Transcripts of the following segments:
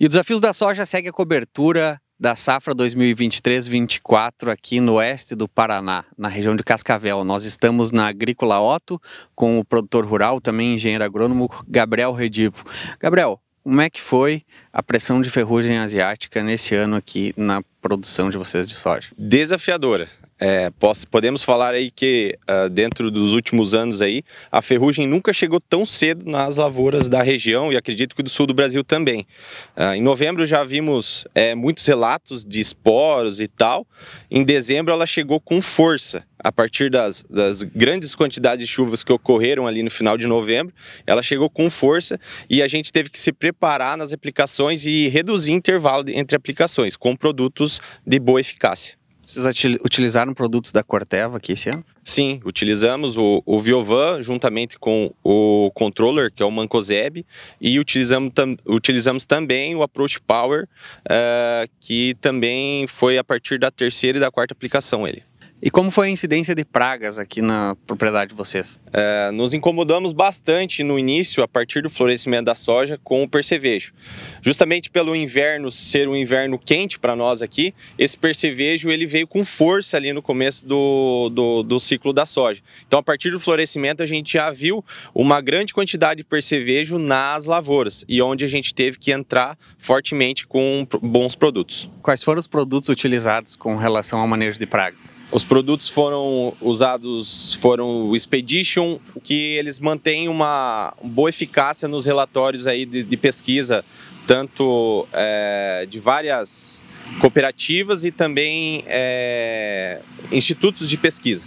E o Desafios da Soja segue a cobertura da safra 2023-24 aqui no oeste do Paraná, na região de Cascavel. Nós estamos na Agrícola Otto com o produtor rural, também engenheiro agrônomo Gabriel Redivo. Gabriel, como é que foi a pressão de ferrugem asiática nesse ano aqui na produção de vocês de soja? Desafiadora. É, posso, podemos falar aí que uh, dentro dos últimos anos aí a ferrugem nunca chegou tão cedo nas lavouras da região e acredito que do sul do Brasil também. Uh, em novembro já vimos é, muitos relatos de esporos e tal. Em dezembro ela chegou com força a partir das, das, grandes quantidades de chuvas que ocorreram ali no final de novembro, ela chegou com força e a gente teve que se preparar nas aplicações e reduzir intervalo entre aplicações com produtos de boa eficácia. Vocês utilizaram produtos da Corteva aqui esse ano? Sim, utilizamos o, o Viovan juntamente com o controller, que é o Mancozeb, e utilizamos, tam, utilizamos também o Approach Power, uh, que também foi a partir da terceira e da quarta aplicação ele. E como foi a incidência de pragas aqui na propriedade de vocês? É, nos incomodamos bastante no início, a partir do florescimento da soja, com o percevejo. Justamente pelo inverno ser um inverno quente para nós aqui, esse percevejo ele veio com força ali no começo do, do, do, ciclo da soja. Então, a partir do florescimento, a gente já viu uma grande quantidade de percevejo nas lavouras e onde a gente teve que entrar fortemente com bons produtos. Quais foram os produtos utilizados com relação ao manejo de pragas? Os produtos foram usados, foram o Expedition, que eles mantêm uma boa eficácia nos relatórios aí de, de pesquisa, tanto é, de várias cooperativas e também é, institutos de pesquisa.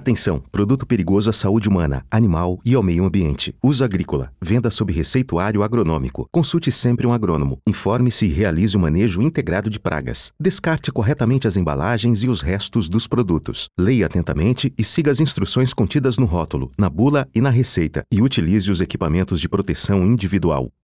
Atenção! Produto perigoso à saúde humana, animal e ao meio ambiente. Uso agrícola. Venda sob receituário agronômico. Consulte sempre um agrônomo. Informe-se e realize o manejo integrado de pragas. Descarte corretamente as embalagens e os restos dos produtos. Leia atentamente e siga as instruções contidas no rótulo, na bula e na receita. E utilize os equipamentos de proteção individual.